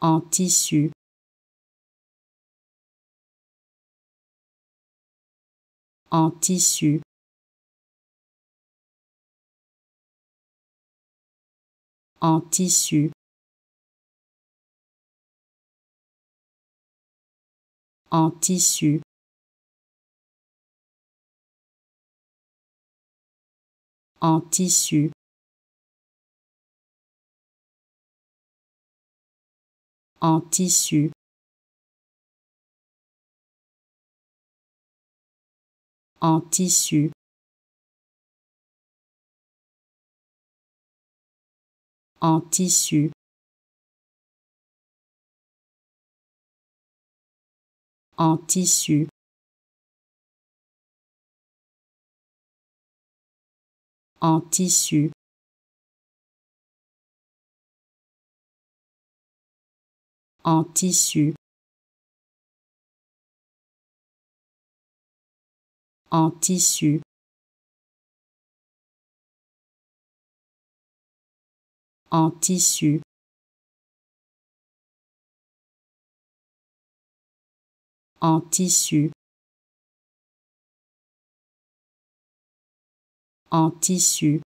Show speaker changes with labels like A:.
A: en tissu. En tissu. En tissu. En tissu. En tissu. en tissu. En tissu. En tissu. En tissu. En tissu. en tissu, en tissu, en tissu. en tissu en tissu